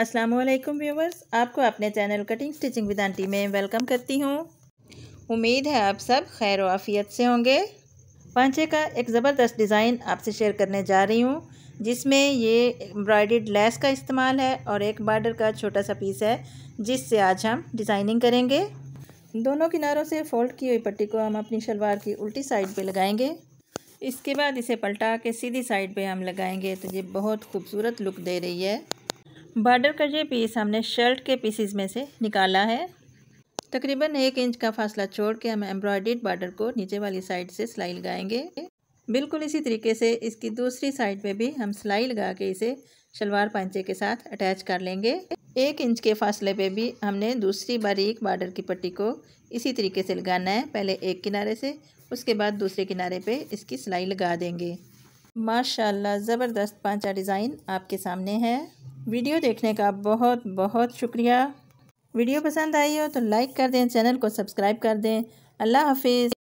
अस्सलाम वालेकुम व्यूवर्स आपको अपने channel cutting stitching with aunty में वेलकम करती हूँ उम्मीद है आप सब खैर आफियत से होंगे पांचे का एक ज़बरदस्त डिज़ाइन आपसे शेयर करने जा रही हूँ जिसमें ये एम्ब्रॉयड लेस का इस्तेमाल है और एक बॉर्डर का छोटा सा पीस है जिससे आज हम डिज़ाइनिंग करेंगे दोनों किनारों से फोल्ड की हुई पट्टी को हम अपनी शलवार की उल्टी साइड पर लगाएंगे इसके बाद इसे पलटा के सीधी साइड पर हम लगाएंगे तो ये बहुत खूबसूरत लुक दे रही है बॉर्डर का ये पीस हमने शर्ट के पीसीज में से निकाला है तकरीबन एक इंच का फासला छोड़ के हम एम्ब्रॉयडेड बॉर्डर को नीचे वाली साइड से सिलाई लगाएंगे बिल्कुल इसी तरीके से इसकी दूसरी साइड पे भी हम सिलाई लगा के इसे शलवार पांचे के साथ अटैच कर लेंगे एक इंच के फासले पे भी हमने दूसरी बारीक बॉर्डर की पट्टी को इसी तरीके से लगाना है पहले एक किनारे से उसके बाद दूसरे किनारे पे इसकी सिलाई लगा देंगे माशाल्लाह ज़बरदस्त पांचा डिज़ाइन आपके सामने है वीडियो देखने का बहुत बहुत शुक्रिया वीडियो पसंद आई हो तो लाइक कर दें चैनल को सब्सक्राइब कर दें अल्लाह हाफिज़